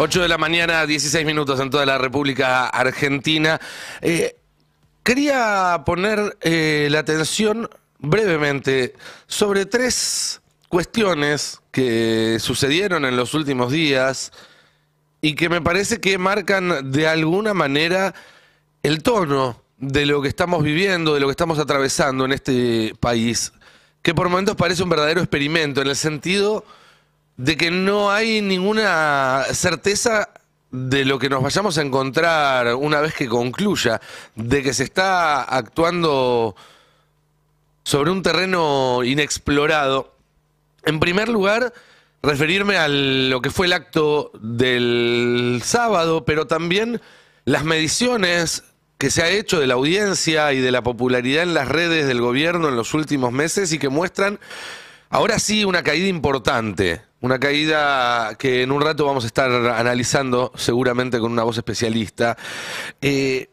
8 de la mañana, 16 minutos en toda la República Argentina. Eh, quería poner eh, la atención brevemente sobre tres cuestiones que sucedieron en los últimos días y que me parece que marcan de alguna manera el tono de lo que estamos viviendo, de lo que estamos atravesando en este país, que por momentos parece un verdadero experimento, en el sentido de que no hay ninguna certeza de lo que nos vayamos a encontrar una vez que concluya, de que se está actuando sobre un terreno inexplorado. En primer lugar, referirme a lo que fue el acto del sábado, pero también las mediciones que se ha hecho de la audiencia y de la popularidad en las redes del gobierno en los últimos meses y que muestran ahora sí una caída importante una caída que en un rato vamos a estar analizando, seguramente con una voz especialista, eh,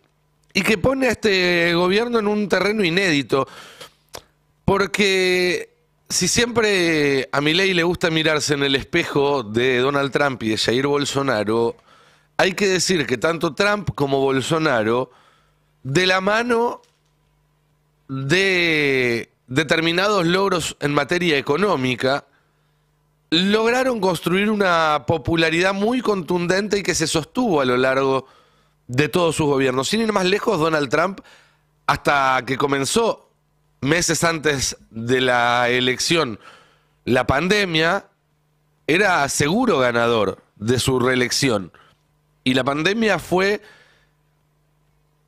y que pone a este gobierno en un terreno inédito, porque si siempre a ley le gusta mirarse en el espejo de Donald Trump y de Jair Bolsonaro, hay que decir que tanto Trump como Bolsonaro, de la mano de determinados logros en materia económica, lograron construir una popularidad muy contundente y que se sostuvo a lo largo de todos sus gobiernos. Sin ir más lejos, Donald Trump, hasta que comenzó meses antes de la elección la pandemia, era seguro ganador de su reelección. Y la pandemia fue,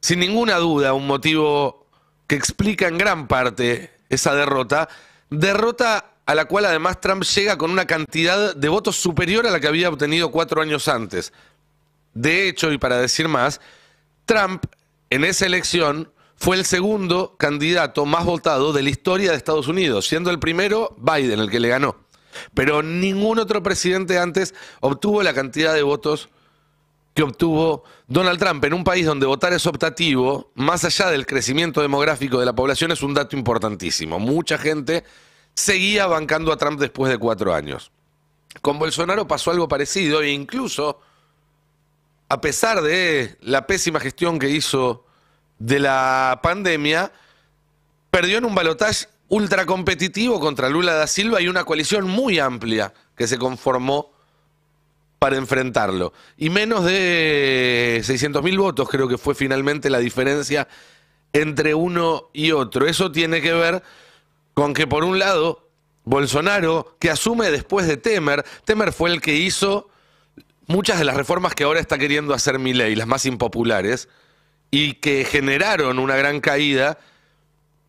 sin ninguna duda, un motivo que explica en gran parte esa derrota. Derrota a la cual además Trump llega con una cantidad de votos superior a la que había obtenido cuatro años antes. De hecho, y para decir más, Trump en esa elección fue el segundo candidato más votado de la historia de Estados Unidos, siendo el primero Biden, el que le ganó. Pero ningún otro presidente antes obtuvo la cantidad de votos que obtuvo Donald Trump en un país donde votar es optativo, más allá del crecimiento demográfico de la población, es un dato importantísimo. Mucha gente seguía bancando a Trump después de cuatro años. Con Bolsonaro pasó algo parecido e incluso, a pesar de la pésima gestión que hizo de la pandemia, perdió en un balotaje ultra competitivo contra Lula da Silva y una coalición muy amplia que se conformó para enfrentarlo. Y menos de 600 mil votos creo que fue finalmente la diferencia entre uno y otro. Eso tiene que ver con que por un lado, Bolsonaro, que asume después de Temer, Temer fue el que hizo muchas de las reformas que ahora está queriendo hacer Ley las más impopulares, y que generaron una gran caída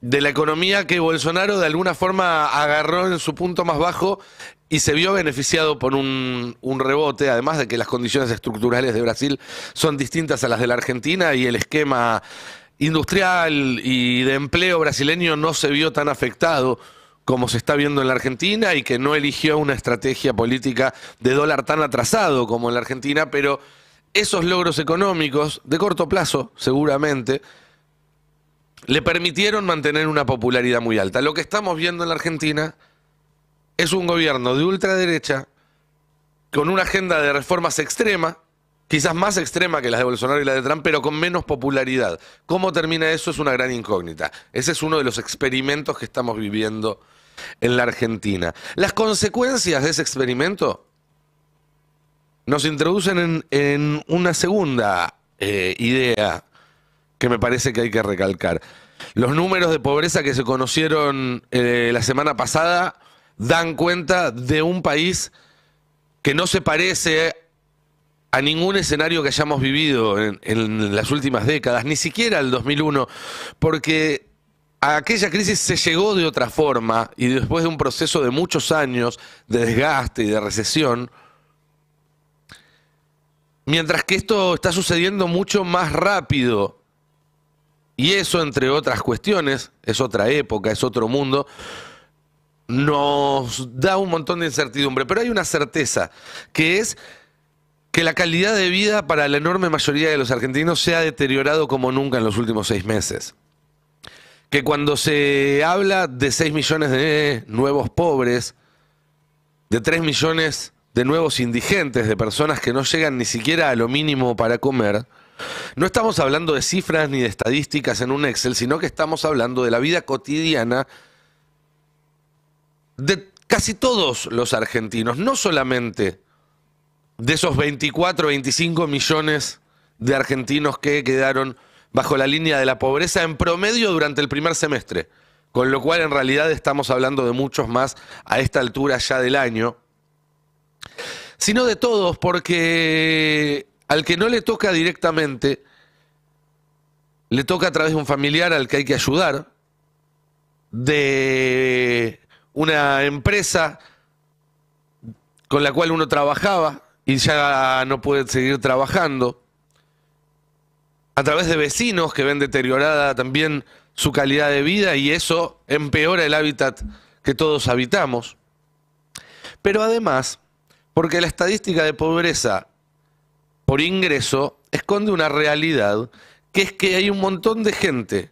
de la economía que Bolsonaro de alguna forma agarró en su punto más bajo y se vio beneficiado por un, un, rebote, además de que las condiciones estructurales de Brasil son distintas a las de la Argentina y el esquema industrial y de empleo brasileño no se vio tan afectado como se está viendo en la Argentina y que no eligió una estrategia política de dólar tan atrasado como en la Argentina, pero esos logros económicos, de corto plazo seguramente, le permitieron mantener una popularidad muy alta. Lo que estamos viendo en la Argentina es un gobierno de ultraderecha con una agenda de reformas extrema quizás más extrema que las de Bolsonaro y la de Trump, pero con menos popularidad. ¿Cómo termina eso? Es una gran incógnita. Ese es uno de los experimentos que estamos viviendo en la Argentina. Las consecuencias de ese experimento nos introducen en, una segunda eh, idea que me parece que hay que recalcar. Los números de pobreza que se conocieron eh, la semana pasada dan cuenta de un país que no se parece a ningún escenario que hayamos vivido en, las últimas décadas, ni siquiera el 2001, porque aquella crisis se llegó de otra forma y después de un proceso de muchos años de desgaste y de recesión, mientras que esto está sucediendo mucho más rápido y eso, entre otras cuestiones, es otra época, es otro mundo, nos da un montón de incertidumbre. Pero hay una certeza, que es que la calidad de vida para la enorme mayoría de los argentinos se ha deteriorado como nunca en los últimos seis meses. Que cuando se habla de 6 millones de nuevos pobres, de 3 millones de nuevos indigentes, de personas que no llegan ni siquiera a lo mínimo para comer, no estamos hablando de cifras ni de estadísticas en un Excel, sino que estamos hablando de la vida cotidiana de casi todos los argentinos, no solamente de esos 24, 25 millones de argentinos que quedaron bajo la línea de la pobreza en promedio durante el primer semestre. Con lo cual en realidad estamos hablando de muchos más a esta altura ya del año. Sino de todos, porque al que no le toca directamente, le toca a través de un familiar al que hay que ayudar, de una empresa con la cual uno trabajaba, y ya no puede seguir trabajando. A través de vecinos que ven deteriorada también su calidad de vida y eso empeora el hábitat que todos habitamos. Pero además, porque la estadística de pobreza por ingreso esconde una realidad, que es que hay un montón de gente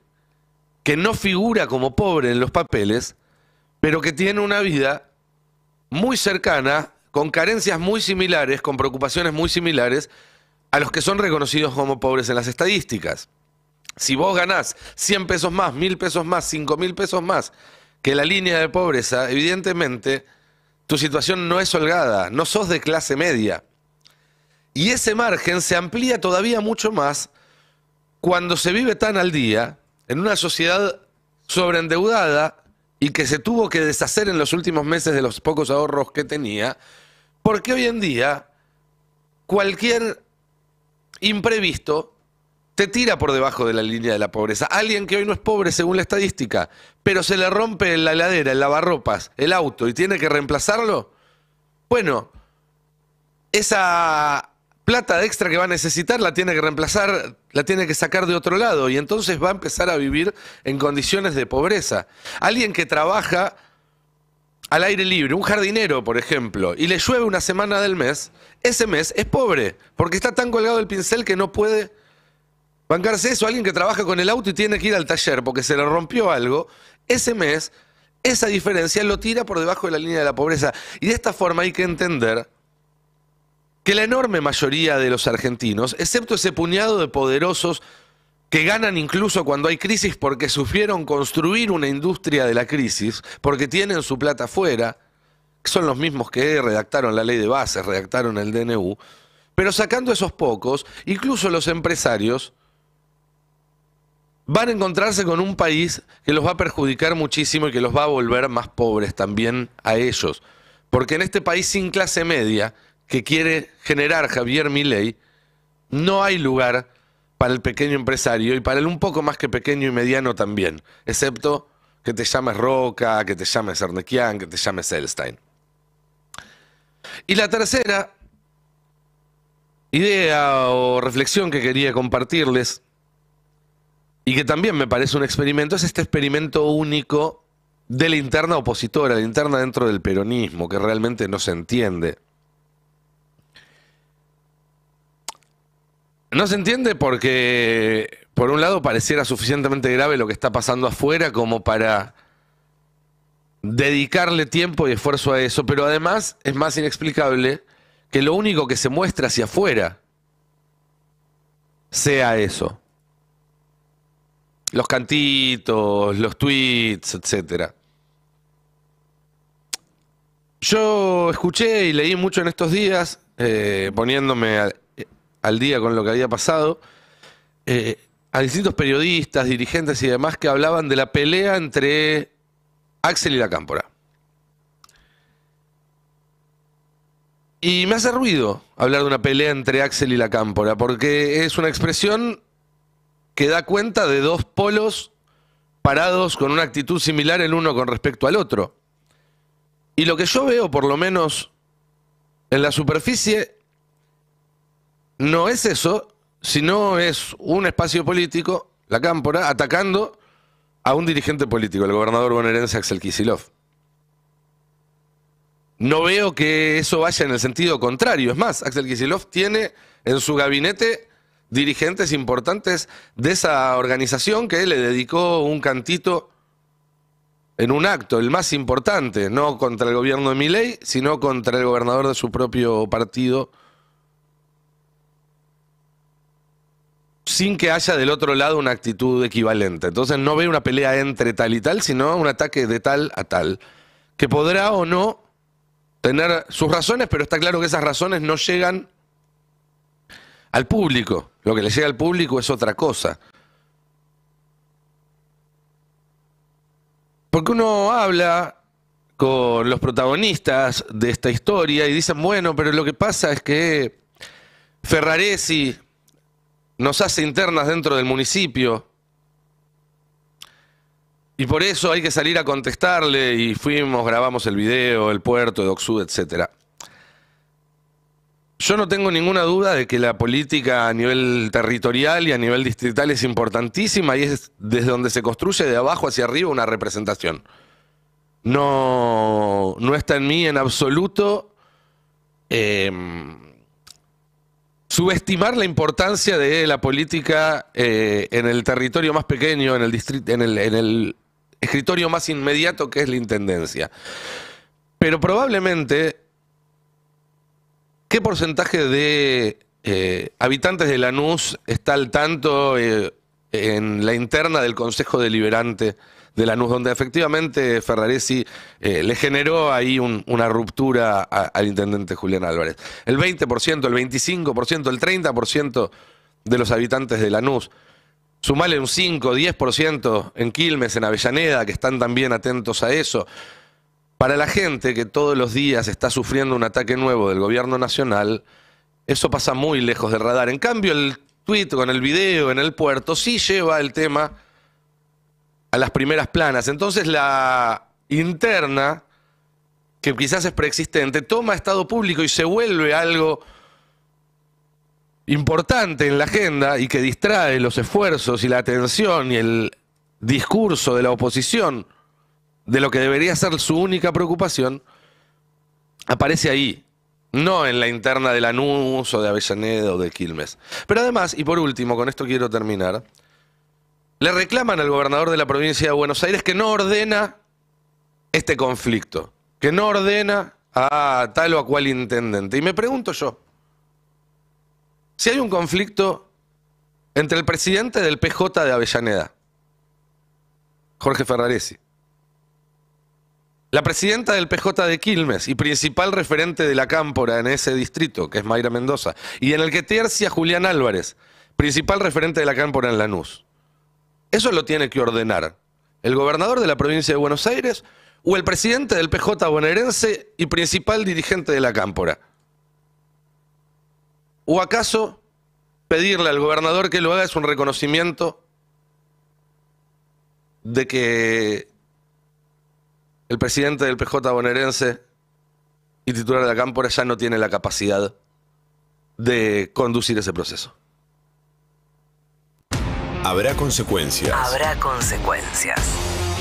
que no figura como pobre en los papeles, pero que tiene una vida muy cercana con carencias muy similares, con preocupaciones muy similares a los que son reconocidos como pobres en las estadísticas. Si vos ganás 100 pesos más, 1000 pesos más, 5000 pesos más que la línea de pobreza, evidentemente tu situación no es holgada, no sos de clase media. Y ese margen se amplía todavía mucho más cuando se vive tan al día en una sociedad sobreendeudada y que se tuvo que deshacer en los últimos meses de los pocos ahorros que tenía porque hoy en día cualquier imprevisto te tira por debajo de la línea de la pobreza. Alguien que hoy no es pobre según la estadística, pero se le rompe la heladera, el lavarropas, el auto y tiene que reemplazarlo. Bueno, esa plata extra que va a necesitar la tiene que reemplazar, la tiene que sacar de otro lado y entonces va a empezar a vivir en condiciones de pobreza. Alguien que trabaja al aire libre, un jardinero, por ejemplo, y le llueve una semana del mes, ese mes es pobre, porque está tan colgado el pincel que no puede bancarse eso. Alguien que trabaja con el auto y tiene que ir al taller porque se le rompió algo, ese mes, esa diferencia lo tira por debajo de la línea de la pobreza. Y de esta forma hay que entender que la enorme mayoría de los argentinos, excepto ese puñado de poderosos que ganan incluso cuando hay crisis porque sufrieron construir una industria de la crisis, porque tienen su plata afuera, son los mismos que redactaron la ley de bases, redactaron el DNU, pero sacando esos pocos, incluso los empresarios van a encontrarse con un país que los va a perjudicar muchísimo y que los va a volver más pobres también a ellos. Porque en este país sin clase media que quiere generar Javier Milei, no hay lugar para el pequeño empresario y para el un poco más que pequeño y mediano también, excepto que te llames Roca, que te llames Ernequian, que te llames Elstein. Y la tercera idea o reflexión que quería compartirles, y que también me parece un experimento, es este experimento único de la interna opositora, la interna dentro del peronismo, que realmente no se entiende. No se entiende porque, por un lado, pareciera suficientemente grave lo que está pasando afuera como para dedicarle tiempo y esfuerzo a eso, pero además es más inexplicable que lo único que se muestra hacia afuera sea eso. Los cantitos, los tweets, etc. Yo escuché y leí mucho en estos días, eh, poniéndome poniéndome al día con lo que había pasado, eh, a distintos periodistas, dirigentes y demás que hablaban de la pelea entre Axel y la Cámpora. Y me hace ruido hablar de una pelea entre Axel y la Cámpora, porque es una expresión que da cuenta de dos polos parados con una actitud similar el uno con respecto al otro. Y lo que yo veo, por lo menos en la superficie, no es eso, sino es un espacio político, la cámpora, atacando a un dirigente político, el gobernador bonaerense Axel Kisilov. No veo que eso vaya en el sentido contrario. Es más, Axel Kisilov tiene en su gabinete dirigentes importantes de esa organización que le dedicó un cantito en un acto, el más importante, no contra el gobierno de Milei, sino contra el gobernador de su propio partido, sin que haya del otro lado una actitud equivalente. Entonces no ve una pelea entre tal y tal, sino un ataque de tal a tal, que podrá o no tener sus razones, pero está claro que esas razones no llegan al público. Lo que le llega al público es otra cosa. Porque uno habla con los protagonistas de esta historia y dicen, bueno, pero lo que pasa es que Ferraresi nos hace internas dentro del municipio. Y por eso hay que salir a contestarle y fuimos, grabamos el video, el puerto, de Oxud, etc. Yo no tengo ninguna duda de que la política a nivel territorial y a nivel distrital es importantísima y es desde donde se construye de abajo hacia arriba una representación. No, no está en mí en absoluto eh, subestimar la importancia de la política eh, en el territorio más pequeño, en el, en en el escritorio más inmediato que es la Intendencia. Pero probablemente, ¿qué porcentaje de eh, habitantes de Lanús está al tanto eh, en la interna del Consejo Deliberante de Lanús, donde efectivamente Ferraresi eh, le generó ahí una ruptura al intendente Julián Álvarez. El 20%, el 25%, el 30% de los habitantes de Lanús, sumale un 5, 10% en Quilmes, en Avellaneda, que están también atentos a eso. Para la gente que todos los días está sufriendo un ataque nuevo del gobierno nacional, eso pasa muy lejos del radar. En cambio, el tuit con el video en el puerto sí lleva el tema a las primeras planas. Entonces la interna, que quizás es preexistente, toma estado público y se vuelve algo importante en la agenda y que distrae los esfuerzos y la atención y el discurso de la oposición de lo que debería ser su única preocupación, aparece ahí, no en la interna de Lanús o de Avellaneda o de Quilmes. Pero además, y por último, con esto quiero terminar, le reclaman al gobernador de la provincia de Buenos Aires que no ordena este conflicto, que no ordena a tal o a cual intendente. Y me pregunto yo, si hay un conflicto entre el presidente del PJ de Avellaneda, Jorge Ferraresi, la presidenta del PJ de Quilmes y principal referente de la Cámpora en ese distrito, que es Mayra Mendoza, y en el que tercia Julián Álvarez, principal referente de la Cámpora en Lanús. Eso lo tiene que ordenar el gobernador de la provincia de Buenos Aires o el presidente del PJ bonaerense y principal dirigente de la Cámpora. ¿O acaso pedirle al gobernador que lo haga es un reconocimiento de que el presidente del PJ bonaerense y titular de la Cámpora ya no tiene la capacidad de conducir ese proceso? Habrá consecuencias. Habrá consecuencias.